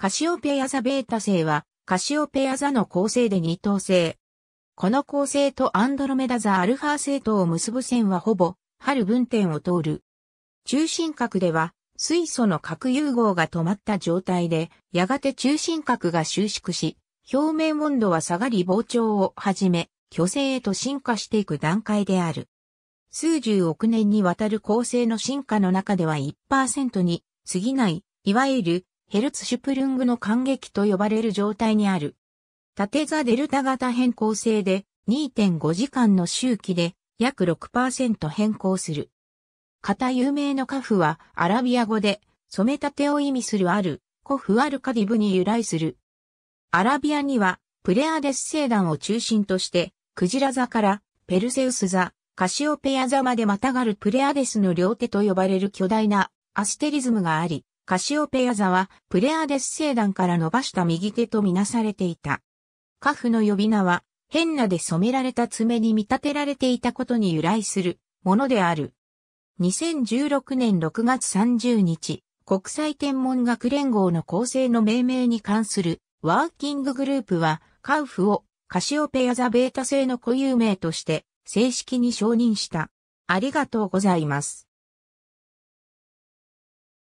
カシオペア座ベータ星は、カシオペア座の構成で二等星。この構成とアンドロメダ座アルファ星とを結ぶ線はほぼ、春分点を通る。中心核では、水素の核融合が止まった状態で、やがて中心核が収縮し、表面温度は下がり膨張をはじめ、巨星へと進化していく段階である。数十億年にわたる構成の進化の中では1%に過ぎない、いわゆるヘルツシュプルングの感激と呼ばれる状態にある。縦座デルタ型変更性で2.5時間の周期で約6%変更する。型有名のカフはアラビア語で染めたてを意味するある、コフアルカディブに由来する。アラビアにはプレアデス星団を中心としてクジラ座からペルセウス座、カシオペア座までまたがるプレアデスの両手と呼ばれる巨大なアステリズムがあり、カシオペア座はプレアデス星団から伸ばした右手とみなされていた。カフの呼び名は、変なで染められた爪に見立てられていたことに由来するものである。2016年6月30日、国際天文学連合の構成の命名に関するワーキンググループは、カウフをカシオペア座ベータ製の固有名として正式に承認した。ありがとうございます。